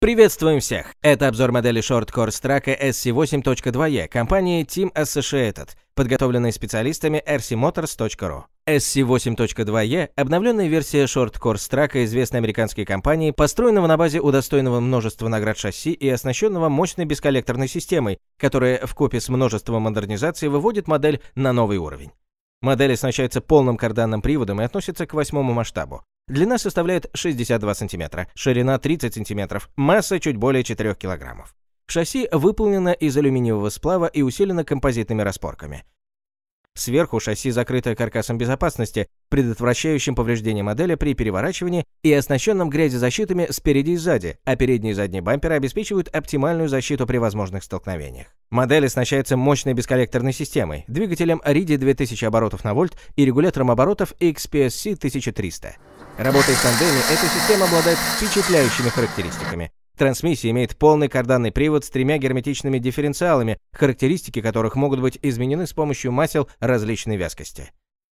Приветствуем всех! Это обзор модели Short Core Straka SC8.2E компании Team Associated, подготовленный специалистами rcmotors.ru. SC8.2E – обновленная версия Short Core Straka известной американской компании, построенного на базе удостоенного множества наград шасси и оснащенного мощной бесколлекторной системой, которая в купе с множеством модернизаций выводит модель на новый уровень. Модель оснащается полным карданным приводом и относится к восьмому масштабу. Длина составляет 62 см, ширина 30 см, масса чуть более 4 кг. Шасси выполнено из алюминиевого сплава и усилено композитными распорками. Сверху шасси закрыто каркасом безопасности, предотвращающим повреждение модели при переворачивании и оснащенным грязезащитами спереди и сзади, а передние и задние бамперы обеспечивают оптимальную защиту при возможных столкновениях. Модель оснащается мощной бесколлекторной системой, двигателем RIDI 2000 оборотов на вольт и регулятором оборотов XPSC 1300. Работая в тандеме, эта система обладает впечатляющими характеристиками. Трансмиссия имеет полный карданный привод с тремя герметичными дифференциалами, характеристики которых могут быть изменены с помощью масел различной вязкости.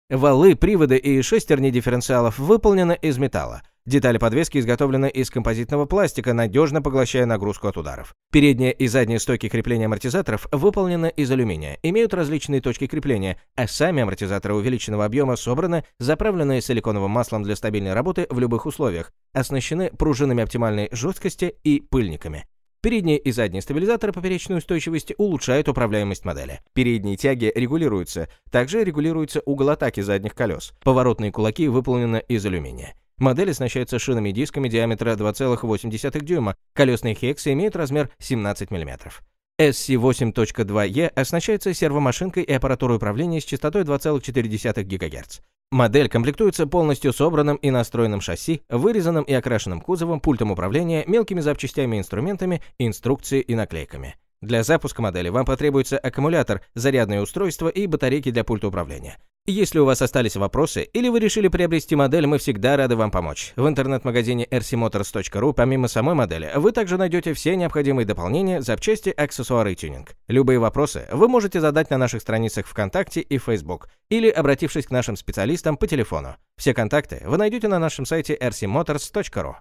Валы, приводы и шестерни дифференциалов выполнены из металла. Детали подвески изготовлены из композитного пластика, надежно поглощая нагрузку от ударов. Передние и задние стойки крепления амортизаторов выполнены из алюминия, имеют различные точки крепления, а сами амортизаторы увеличенного объема собраны, заправленные силиконовым маслом для стабильной работы в любых условиях, оснащены пружинами оптимальной жесткости и пыльниками. Передние и задние стабилизаторы поперечной устойчивости улучшают управляемость модели. Передние тяги регулируются. Также регулируется угол атаки задних колес. Поворотные кулаки выполнены из алюминия. Модель оснащается шинами и дисками диаметра 2,8 дюйма. Колесные хексы имеют размер 17 мм. SC8.2E оснащается сервомашинкой и аппаратурой управления с частотой 2,4 ГГц. Модель комплектуется полностью собранным и настроенным шасси, вырезанным и окрашенным кузовом, пультом управления, мелкими запчастями и инструментами, инструкцией и наклейками. Для запуска модели вам потребуется аккумулятор, зарядное устройство и батарейки для пульта управления. Если у вас остались вопросы или вы решили приобрести модель, мы всегда рады вам помочь. В интернет-магазине rcmotors.ru помимо самой модели, вы также найдете все необходимые дополнения, запчасти, аксессуары и тюнинг. Любые вопросы вы можете задать на наших страницах ВКонтакте и Facebook или обратившись к нашим специалистам по телефону. Все контакты вы найдете на нашем сайте rcmotors.ru.